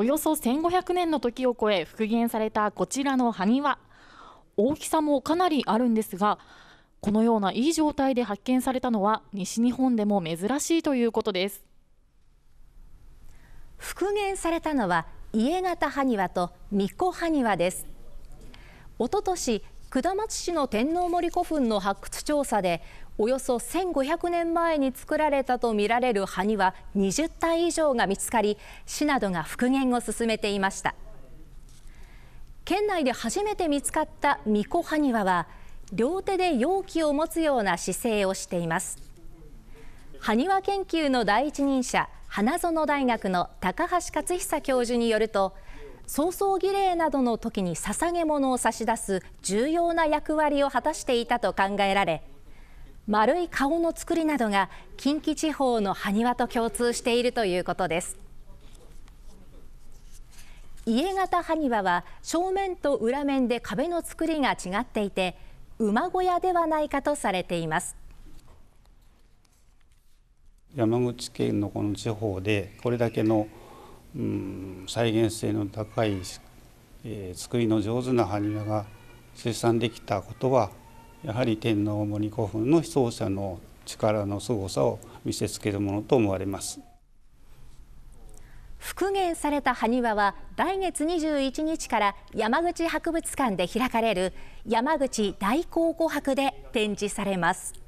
およそ1500年の時を超え復元されたこちらの埴輪大きさもかなりあるんですがこのようないい状態で発見されたのは西日本でも珍しいということです復元されたのは家型埴輪と巫女埴輪ですおととし下松市の天皇森古墳の発掘調査でおよそ1500年前に作られたとみられる埴輪20体以上が見つかり市などが復元を進めていました県内で初めて見つかった巫女埴輪は両手で容器を持つような姿勢をしています埴輪研究の第一人者花園大学の高橋克久教授によると葬送儀礼などの時に捧げ物を差し出す重要な役割を果たしていたと考えられ丸い顔の作りなどが近畿地方の埴輪と共通しているということです家型埴輪は正面と裏面で壁の作りが違っていて馬小屋ではないかとされています山口県のこの地方でこれだけの、うん、再現性の高い、えー、作りの上手な埴輪が出産できたことはやはり天皇森古墳の被葬者の力の凄さを見せつけるものと思われます復元された埴輪は来月21日から山口博物館で開かれる山口大考古博で展示されます。